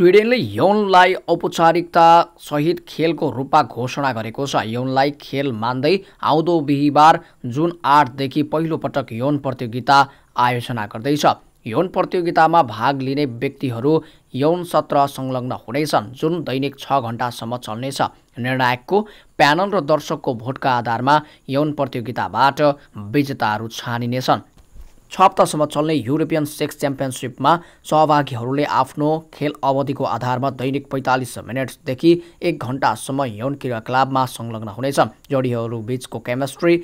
स्विडेनले यौनलाई औपचारिकता सहित खेलको रूपमा घोषणा गरेको छ यौनलाई खेल मान्दै आउँदो बिहिबार जुन आठदेखि पहिलोपटक यौन प्रतियोगिता आयोजना गर्दैछ यौन प्रतियोगितामा भाग लिने व्यक्तिहरू यौन सत्र संलग्न हुनेछन् जुन दैनिक छ घन्टासम्म चल्नेछ निर्णायकको प्यानल र दर्शकको भोटका आधारमा यौन प्रतियोगिताबाट विजेताहरू छानिनेछन् छ हप्तासम्म चल्ने युरोपियन सेक्स च्याम्पियनसिपमा सहभागीहरूले आफ्नो खेल अवधिको आधारमा दैनिक पैँतालिस मिनटदेखि एक घन्टासम्म यौन क्रियाकलापमा संलग्न हुनेछ जोडीहरू बिचको केमिस्ट्री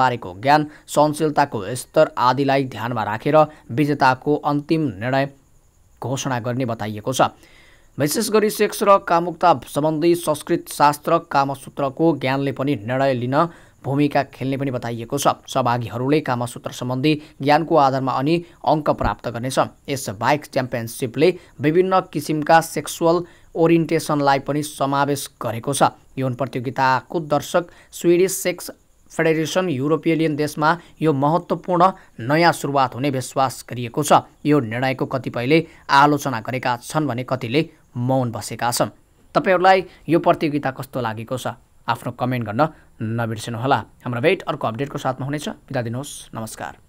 बारेको ज्ञान सहनशीलताको स्तर आदिलाई ध्यानमा राखेर विजेताको अन्तिम निर्णय घोषणा गर्ने बताइएको छ विशेष गरी सेक्स र कामुकता सम्बन्धी संस्कृत शास्त्र कामसूत्रको ज्ञानले पनि निर्णय लिन भूमिका खेल्ने पनि बताइएको छ सहभागीहरूले कामसूत्र सम्बन्धी ज्ञानको आधारमा अनि अङ्क प्राप्त गर्नेछ यस बाइक च्याम्पियनसिपले विभिन्न किसिमका सेक्सुअल ओरिएन्टेसनलाई पनि समावेश गरेको छ यौन प्रतियोगिताको दर्शक स्विडिस सेक्स फेडरेसन युरोपियन देशमा यो महत्त्वपूर्ण नयाँ सुरुवात हुने विश्वास गरिएको छ यो निर्णयको कतिपयले आलोचना गरेका छन् भने कतिले मौन बसेका छन् तपाईँहरूलाई यो प्रतियोगिता कस्तो लागेको छ आफ्नो कमेन्ट गर्न नबिर्सिनुहोला हाम्रो भेट अर्को अपडेटको साथमा हुनेछ बिदा दिनुहोस् नमस्कार